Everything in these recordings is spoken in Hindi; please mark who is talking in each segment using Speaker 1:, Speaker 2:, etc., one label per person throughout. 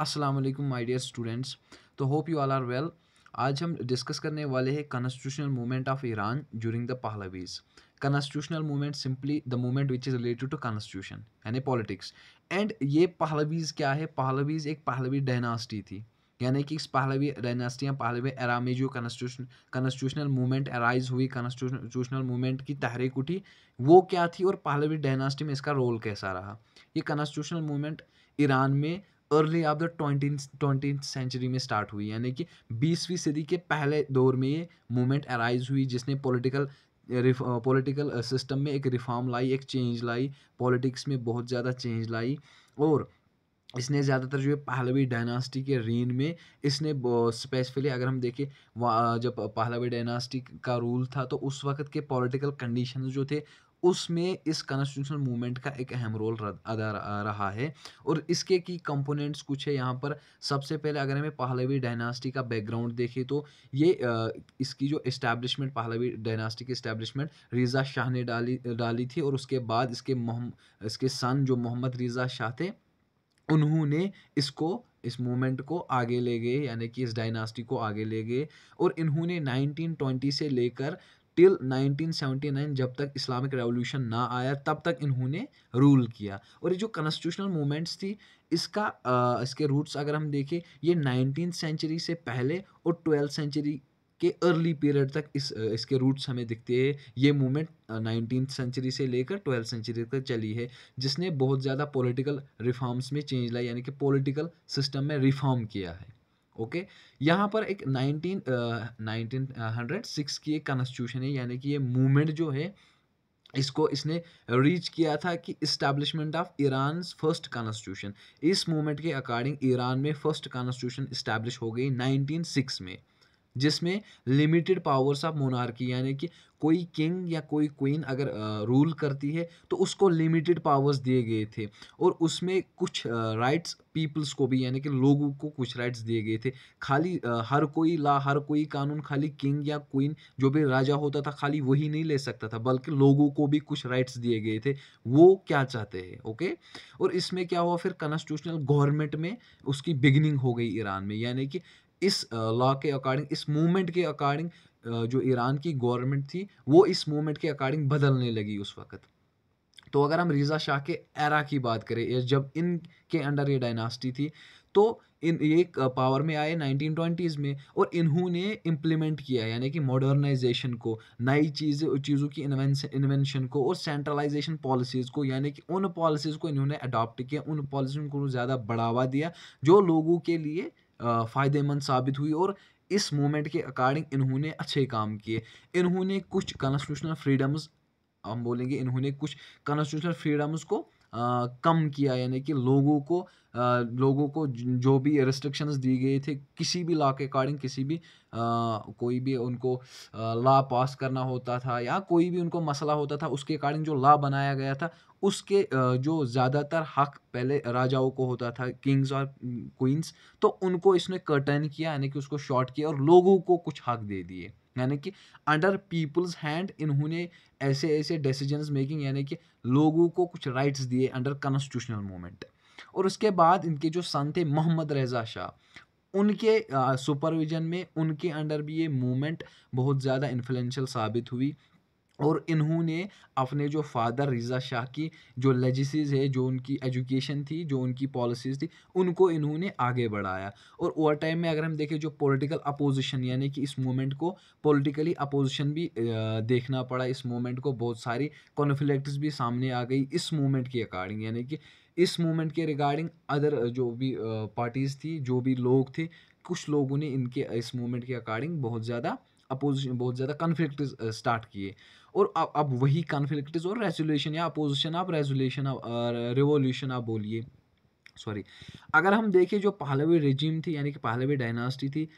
Speaker 1: असलम माई डियर स्टूडेंट्स तो hope you all are well आज हम डिस्कस करने वाले हैं constitutional movement of Iran during the Pahlavis constitutional movement simply the movement which is related to constitution यानी पॉलिटिक्स एंड ये पहलवीज क्या है पहलवीज एक पहलवी डायनास्टी थी यानी कि इस पहलवी डायनास्टी या पहलवी एरा में जो कॉन्स्टिट्यूशन कॉन्स्टिट्यूशनल मूवमेंट अराइज हुई कॉन्स्टिट्यूशनल मूवमेंट की तहरीक उठी वो क्या थी और पहलवी डायनास्टी में इसका रोल कैसा रहा ये कॉन्स्टिट्यूशनल मूवमेंट ईरान में early of the twenty twenty century में स्टार्ट हुई यानी कि बीसवीं सदी के पहले दौर में ये मूवमेंट अराइज हुई जिसने पॉलिटिकल पॉलिटिकल सिस्टम में एक रिफॉर्म लाई एक चेंज लाई पॉलिटिक्स में बहुत ज़्यादा चेंज लाई और इसने ज़्यादातर जो है पहलवी डायनास्टी के रीन में इसने स्पेसिफिकली अगर हम देखें जब पहलवी डायनास्टी का रूल था तो उस वक्त के पॉलिटिकल कंडीशन जो थे उसमें इस कॉन्स्टिट्यूशनल मूवमेंट का एक अहम रोल अदा रहा है और इसके की कंपोनेंट्स कुछ है यहाँ पर सबसे पहले अगर हमें पहलवी डायनास्टी का बैकग्राउंड देखें तो ये इसकी जो इस्टेब्लिशमेंट पहलवी डायनास्टी की इस्टेब्लिशमेंट रीजा शाह ने डाली डाली थी और उसके बाद इसके मोहम्मद इसके सन जो मोहम्मद रीजा शाह थे उन्होंने इसको इस मूवमेंट को आगे ले गए यानी कि इस डायनास्टी को आगे ले गए और इन्होंने 1920 से लेकर टिल 1979 जब तक इस्लामिक रेवोल्यूशन ना आया तब तक इन्होंने रूल किया और ये जो कॉन्स्टिट्यूशनल मूवमेंट्स थी इसका आ, इसके रूट्स अगर हम देखें ये नाइनटीन सेंचुरी से पहले और ट्वेल्थ सेंचुरी के अर्ली पीरियड तक इस इसके रूट्स हमें दिखते हैं ये मूवमेंट नाइनटीन सेंचुरी से लेकर ट्वेल्थ सेंचुरी तक चली है जिसने बहुत ज़्यादा पॉलिटिकल रिफॉर्म्स में चेंज लाया यानी कि पॉलिटिकल सिस्टम में रिफॉर्म किया है ओके okay? यहाँ पर एक नाइनटीन नाइनटीन हंड्रेड सिक्स की एक कॉन्स्टिट्यूशन है यानी कि ये मूवमेंट जो है इसको इसने रीच किया था कि establishment of Iran first constitution इस मूवमेंट के अकॉर्डिंग ईरान में फर्स्ट कॉन्स्टिट्यूशन इस्टेब्लिश हो गई सिक्स में जिसमें लिमिटेड पावर्स ऑफ मोनार्की यानी कि कोई किंग या कोई क्वीन अगर रूल करती है तो उसको लिमिटेड पावर्स दिए गए थे और उसमें कुछ राइट्स पीपल्स को भी यानी कि लोगों को कुछ राइट्स दिए गए थे खाली हर कोई ला हर कोई कानून खाली किंग या क्वीन जो भी राजा होता था खाली वही नहीं ले सकता था बल्कि लोगों को भी कुछ राइट्स दिए गए थे वो क्या चाहते हैं ओके और इसमें क्या हुआ फिर कॉन्स्टिट्यूशनल गवर्नमेंट में उसकी बिगनिंग हो गई ईरान में यानी कि इस लॉ के अकॉर्डिंग इस मूवमेंट के अकॉर्डिंग जो ईरान की गवर्नमेंट थी वो इस मूवमेंट के अकॉर्डिंग बदलने लगी उस वक्त तो अगर हम रीज़ा शाह के एरा की बात करें जब इन के अंडर ये डायनास्टी थी तो इन ये पावर में आए नाइनटीन ट्वेंटीज़ में और इन्होंने इम्प्लीमेंट किया यानी कि मॉडर्नाइजेशन को नई चीज़ें चीज़ों की इन्वेंशन को और सेंट्रलाइजेशन पॉलिसीज़ को यानी कि उन पॉलिसीज़ को इन्होंने अडॉप्ट किया उन पॉलिसीज़ को ज़्यादा बढ़ावा दिया जो लोगों के लिए फ़ायदेमंद साबित हुई और इस मोमेंट के अकॉर्डिंग इन्होंने अच्छे काम किए इन्होंने कुछ कॉन्स्टिट्यूशनल फ्रीडम्स हम बोलेंगे इन्होंने कुछ कॉन्स्टिट्यूशनल फ्रीडम्स को कम किया यानी कि लोगों को लोगों को जो भी रिस्ट्रिक्शंस दी गई थी किसी भी लॉ के अकॉर्डिंग किसी भी कोई भी उनको लॉ पास करना होता था या कोई भी उनको मसला होता था उसके अकॉर्डिंग जो लॉ बनाया गया था उसके जो ज़्यादातर हक पहले राजाओं को होता था किंग्स और क्वींस तो उनको इसने कर्टन किया यानी कि उसको शॉर्ट किया और लोगों को कुछ हक दे दिए यानी कि अंडर पीपल्स हैंड इन्होंने ऐसे ऐसे डिसीजंस मेकिंग यानी कि लोगों को कुछ राइट्स दिए अंडर कॉन्स्टिट्यूशनल मूवमेंट और उसके बाद इनके जो सन थे मोहम्मद रजा शाह उनके सुपरविजन में उनके अंडर भी ये मूवमेंट बहुत ज़्यादा इन्फ्लुएंशियल साबित हुई और इन्होंने अपने जो फादर रिज़ा शाह की जो लजिसज है जो उनकी एजुकेशन थी जो उनकी पॉलिसीज़ थी उनको इन्होंने आगे बढ़ाया और ओवर टाइम में अगर हम देखें जो पॉलिटिकल अपोजिशन यानी कि इस मूवमेंट को पॉलिटिकली अपोजिशन भी देखना पड़ा इस मूवमेंट को बहुत सारी कॉन्फ्लिक्ट भी सामने आ गई इस मूवमेंट के अकॉर्डिंग यानी कि इस मूवमेंट के रिगार्डिंग अदर जो भी पार्टीज़ थी जो भी लोग थे कुछ लोगों ने इनके इस मूवमेंट के अकॉर्डिंग बहुत ज़्यादा अपोजिशन बहुत ज़्यादा कन्फ्लिक्ट स्टार्ट uh, किए और अब अब वही कन्फ्लिक्ट और रेजोल्यूशन या अपोजिशन आप रेजोल्यूशन रिवोल्यूशन आप बोलिए सॉरी अगर हम देखें जो पहलवी रेजिम थी यानी कि पहलवी डायनास्टी थी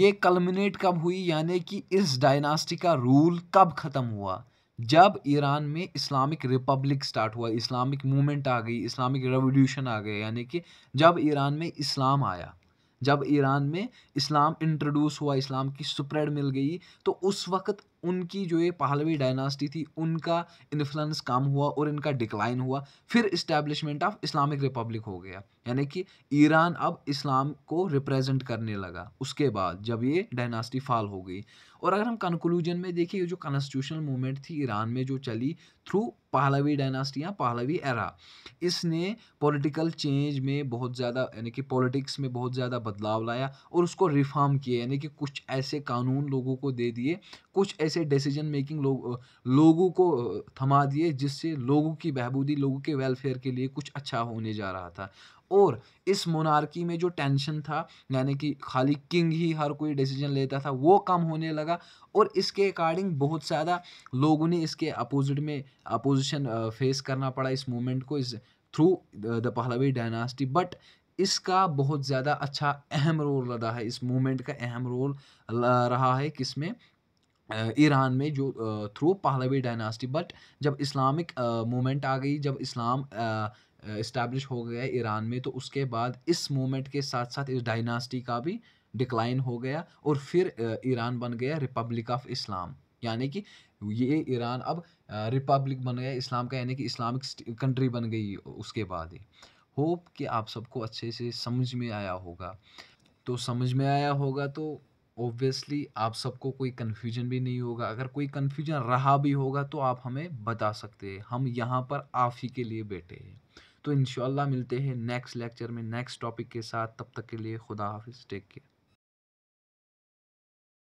Speaker 1: ये कलमिनेट कब हुई यानी कि इस डायनास्टी का रूल कब ख़त्म हुआ जब ईरान में इस्लामिक रिपब्लिक स्टार्ट हुआ इस्लामिक मूवमेंट आ गई इस्लामिक रेवोल्यूशन आ गया यानी कि जब ईरान में इस्लाम आया जब ईरान में इस्लाम इंट्रोड्यूस हुआ इस्लाम की स्प्रेड मिल गई तो उस वक्त उनकी जो ये पहलवी डायनास्टी थी उनका इन्फ्लुएंस कम हुआ और इनका डिक्लाइन हुआ फिर इस्टेब्लिशमेंट ऑफ इस्लामिक रिपब्लिक हो गया यानी कि ईरान अब इस्लाम को रिप्रेजेंट करने लगा उसके बाद जब ये डायनास्टी फाल हो गई और अगर हम कंक्लूजन में ये जो कॉन्स्टिट्यूशनल मूवमेंट थी ईरान में जो चली थ्रू पहलवी डायनास्टी या पहलवी एरा इसने पॉलिटिकल चेंज में बहुत ज़्यादा यानी कि पॉलिटिक्स में बहुत ज़्यादा बदलाव लाया और उसको रिफॉर्म किए यानी कि कुछ ऐसे कानून लोगों को दे दिए कुछ ऐसे डिसीजन मेकिंग लो, लोगों को थमा दिए जिससे लोगों की बहबूदी लोगों के वेलफेयर के लिए कुछ अच्छा होने जा रहा था और इस मोनार्की में जो टेंशन था यानी कि खाली किंग ही हर कोई डिसीजन लेता था वो कम होने लगा और इसके अकॉर्डिंग बहुत ज़्यादा लोगों ने इसके अपोजिट में अपोजिशन फेस करना पड़ा इस मूवमेंट को इस through the Pahlavi dynasty but इसका बहुत ज़्यादा अच्छा अहम रोल रहा है इस मूवमेंट का अहम रोल रहा है में ईरान में जो थ्रू पहलवी डायनास्टी बट जब इस्लामिक मूवमेंट आ गई जब इस्लाम इस्टेब्लिश हो गया ईरान में तो उसके बाद इस मोमेंट के साथ साथ इस डायनास्टी का भी डिक्लाइन हो गया और फिर ईरान बन गया रिपब्लिक ऑफ इस्लाम यानी कि ये ईरान अब रिपब्लिक बन गया इस्लाम का यानी कि इस्लामिक कंट्री बन गई उसके बाद ही होप कि आप सबको अच्छे से समझ में आया होगा तो समझ में आया होगा तो ऑब्वियसली आप सबको कोई कन्फ्यूजन भी नहीं होगा अगर कोई कन्फ्यूजन रहा भी होगा तो आप हमें बता सकते हैं हम यहाँ पर आप ही के लिए बैठे हैं तो इन मिलते हैं नेक्स्ट लेक्चर में नेक्स्ट टॉपिक के साथ तब तक के लिए खुदा हाफिज़ टेक केयर